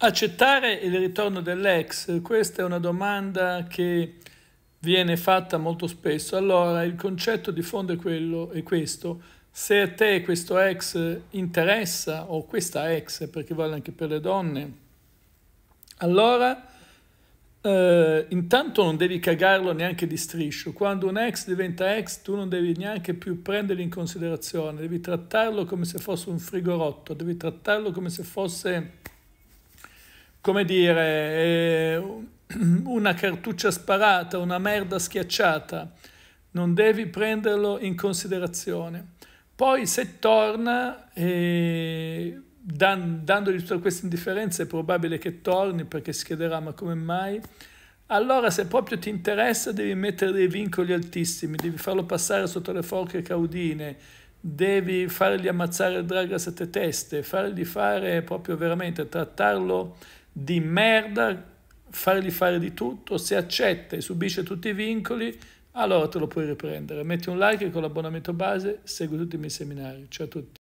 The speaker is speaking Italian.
Accettare il ritorno dell'ex, questa è una domanda che viene fatta molto spesso. Allora, il concetto di fondo è, quello, è questo. Se a te questo ex interessa, o questa ex, perché vale anche per le donne, allora eh, intanto non devi cagarlo neanche di striscio. Quando un ex diventa ex, tu non devi neanche più prenderlo in considerazione, devi trattarlo come se fosse un frigorotto, devi trattarlo come se fosse come dire, eh, una cartuccia sparata, una merda schiacciata, non devi prenderlo in considerazione. Poi se torna, eh, dan dandogli tutte queste indifferenze, è probabile che torni perché si chiederà ma come mai? Allora se proprio ti interessa devi mettere dei vincoli altissimi, devi farlo passare sotto le forche caudine, devi fargli ammazzare il drago a sette teste, fargli fare proprio veramente, trattarlo di merda, fargli fare di tutto, se accetta e subisce tutti i vincoli, allora te lo puoi riprendere. Metti un like con l'abbonamento base, segui tutti i miei seminari. Ciao a tutti.